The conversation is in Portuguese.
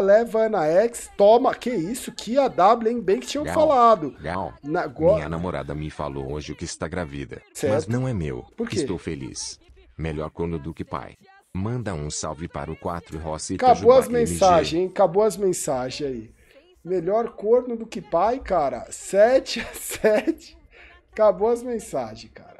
leva na X, toma. Que isso, que a W, hein? Bem que tinham falado. Gal, na, go... Minha namorada me falou hoje que está grávida. Certo. Mas não é meu. Por quê? Estou feliz. Melhor corno do que pai. Manda um salve para o 4 Rossi. Acabou as mensagens, hein? Acabou as mensagens aí. Melhor corno do que pai, cara. 7 a 7. Acabou as mensagens, cara.